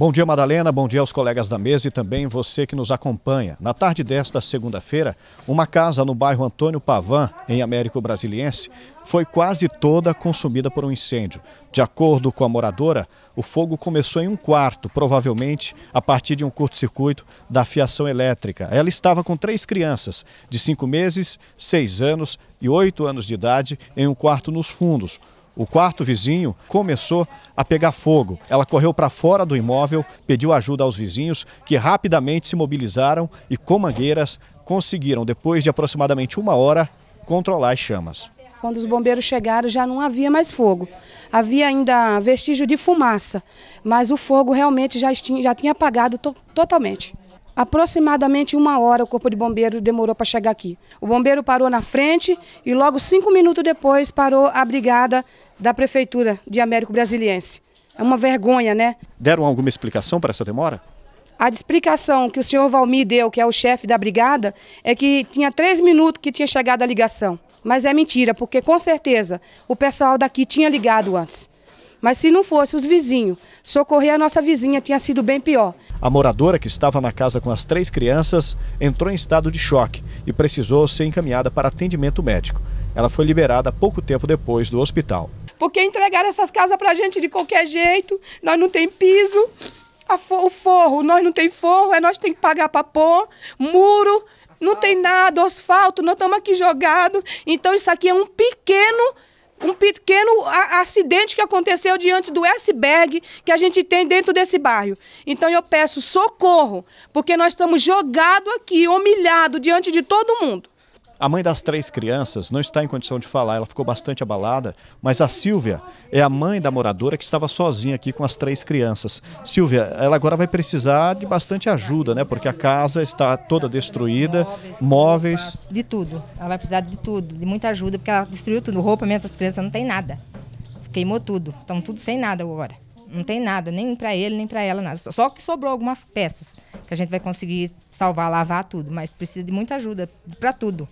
Bom dia, Madalena. Bom dia aos colegas da mesa e também você que nos acompanha. Na tarde desta segunda-feira, uma casa no bairro Antônio Pavan, em Américo Brasiliense, foi quase toda consumida por um incêndio. De acordo com a moradora, o fogo começou em um quarto, provavelmente a partir de um curto-circuito da fiação elétrica. Ela estava com três crianças, de cinco meses, seis anos e oito anos de idade, em um quarto nos fundos o quarto vizinho começou a pegar fogo. Ela correu para fora do imóvel, pediu ajuda aos vizinhos, que rapidamente se mobilizaram e com mangueiras conseguiram, depois de aproximadamente uma hora, controlar as chamas. Quando os bombeiros chegaram, já não havia mais fogo. Havia ainda vestígio de fumaça, mas o fogo realmente já tinha, já tinha apagado to totalmente. Aproximadamente uma hora o corpo de bombeiro demorou para chegar aqui. O bombeiro parou na frente e logo cinco minutos depois parou a brigada da Prefeitura de Américo Brasiliense. É uma vergonha, né? Deram alguma explicação para essa demora? A explicação que o senhor Valmir deu, que é o chefe da brigada, é que tinha três minutos que tinha chegado a ligação. Mas é mentira, porque com certeza o pessoal daqui tinha ligado antes. Mas se não fosse os vizinhos socorrer a nossa vizinha, tinha sido bem pior. A moradora, que estava na casa com as três crianças, entrou em estado de choque e precisou ser encaminhada para atendimento médico. Ela foi liberada pouco tempo depois do hospital. Porque entregaram essas casas para a gente de qualquer jeito, nós não tem piso, for, o forro, nós não tem forro, é nós tem que pagar para pôr, muro, não tem nada, asfalto, nós estamos aqui jogados. Então isso aqui é um pequeno um pequeno acidente que aconteceu diante do iceberg que a gente tem dentro desse bairro. Então eu peço socorro, porque nós estamos jogados aqui, humilhados diante de todo mundo. A mãe das três crianças não está em condição de falar, ela ficou bastante abalada, mas a Silvia é a mãe da moradora que estava sozinha aqui com as três crianças. Silvia, ela agora vai precisar de bastante ajuda, né? Porque a casa está toda destruída, móveis, de tudo. Ela vai precisar de tudo, de muita ajuda, porque ela destruiu tudo, roupa mesmo para as crianças, não tem nada. Queimou tudo, estão tudo sem nada agora. Não tem nada, nem para ele, nem para ela, nada. Só que sobrou algumas peças que a gente vai conseguir salvar, lavar tudo, mas precisa de muita ajuda para tudo.